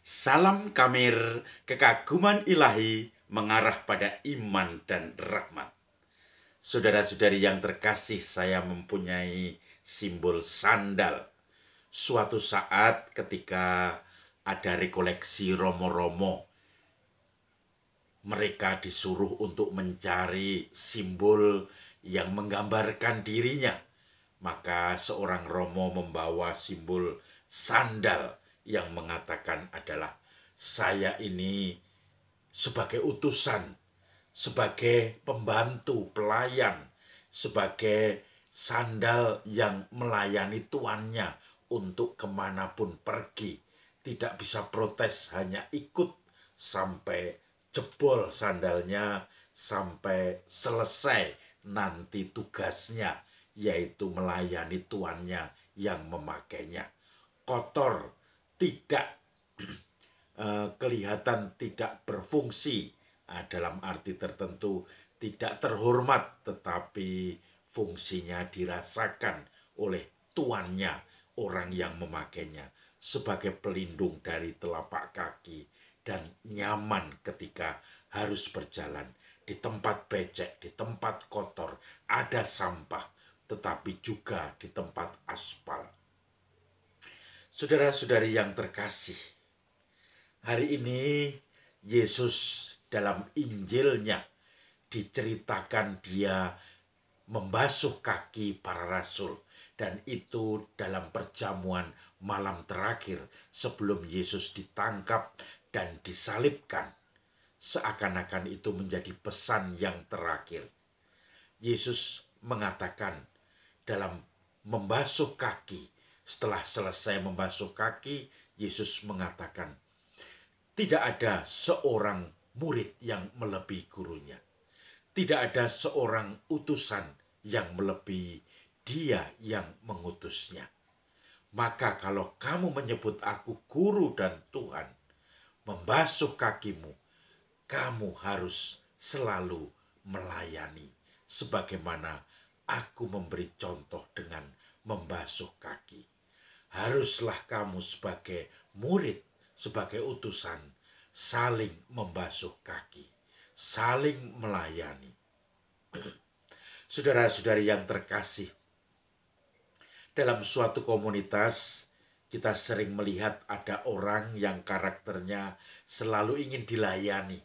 Salam kamir, kekaguman ilahi mengarah pada iman dan rahmat. Saudara-saudari yang terkasih, saya mempunyai simbol sandal. Suatu saat ketika ada rekoleksi romo-romo, mereka disuruh untuk mencari simbol yang menggambarkan dirinya. Maka seorang romo membawa simbol sandal yang mengatakan adalah saya ini sebagai utusan, sebagai pembantu, pelayan, sebagai sandal yang melayani tuannya untuk kemanapun pergi. Tidak bisa protes, hanya ikut sampai jebol sandalnya, sampai selesai nanti tugasnya, yaitu melayani tuannya yang memakainya. Kotor tidak eh, kelihatan tidak berfungsi eh, dalam arti tertentu tidak terhormat tetapi fungsinya dirasakan oleh tuannya orang yang memakainya sebagai pelindung dari telapak kaki dan nyaman ketika harus berjalan di tempat becek, di tempat kotor, ada sampah, tetapi juga di tempat aspal. Saudara-saudari yang terkasih, hari ini Yesus dalam Injilnya diceritakan dia membasuh kaki para rasul. Dan itu dalam perjamuan malam terakhir sebelum Yesus ditangkap dan disalibkan. Seakan-akan itu menjadi pesan yang terakhir. Yesus mengatakan dalam membasuh kaki setelah selesai membasuh kaki, Yesus mengatakan, "Tidak ada seorang murid yang melebihi gurunya. Tidak ada seorang utusan yang melebihi Dia yang mengutusnya." Maka, kalau kamu menyebut Aku guru dan Tuhan, membasuh kakimu, kamu harus selalu melayani sebagaimana Aku memberi contoh dengan membasuh kaki haruslah kamu sebagai murid, sebagai utusan, saling membasuh kaki, saling melayani. Saudara-saudari yang terkasih, dalam suatu komunitas kita sering melihat ada orang yang karakternya selalu ingin dilayani,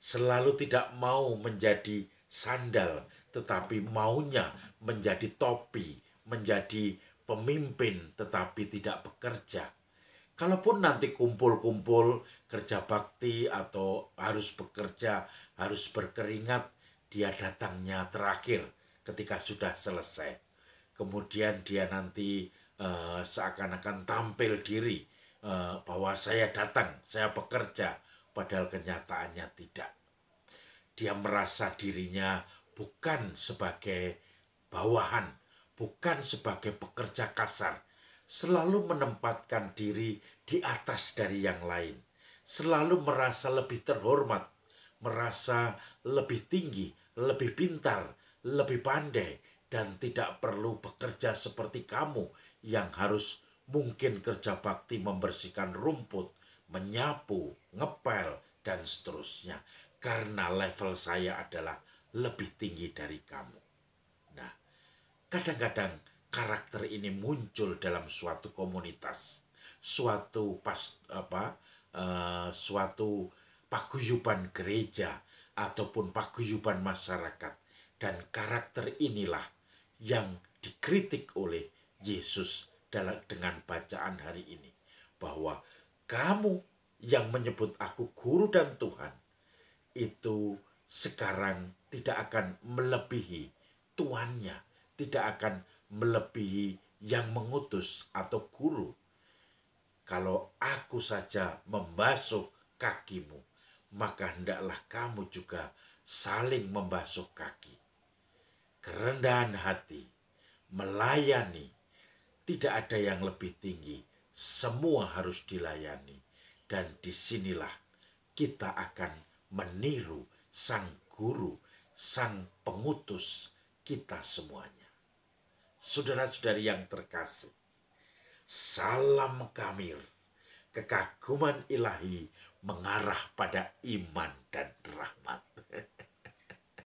selalu tidak mau menjadi sandal, tetapi maunya menjadi topi, menjadi pemimpin tetapi tidak bekerja. Kalaupun nanti kumpul-kumpul kerja bakti atau harus bekerja, harus berkeringat, dia datangnya terakhir ketika sudah selesai. Kemudian dia nanti uh, seakan-akan tampil diri uh, bahwa saya datang, saya bekerja, padahal kenyataannya tidak. Dia merasa dirinya bukan sebagai bawahan, bukan sebagai pekerja kasar, selalu menempatkan diri di atas dari yang lain, selalu merasa lebih terhormat, merasa lebih tinggi, lebih pintar, lebih pandai, dan tidak perlu bekerja seperti kamu yang harus mungkin kerja bakti membersihkan rumput, menyapu, ngepel, dan seterusnya. Karena level saya adalah lebih tinggi dari kamu kadang-kadang karakter ini muncul dalam suatu komunitas, suatu pas apa, uh, suatu paguyuban gereja ataupun paguyuban masyarakat dan karakter inilah yang dikritik oleh Yesus dalam dengan bacaan hari ini bahwa kamu yang menyebut aku guru dan Tuhan itu sekarang tidak akan melebihi tuannya tidak akan melebihi yang mengutus atau guru. Kalau aku saja membasuh kakimu, maka hendaklah kamu juga saling membasuh kaki. Kerendahan hati, melayani, tidak ada yang lebih tinggi. Semua harus dilayani. Dan disinilah kita akan meniru sang guru, sang pengutus kita semuanya saudara-saudari yang terkasih. Salam kamir, kekaguman ilahi mengarah pada iman dan rahmat.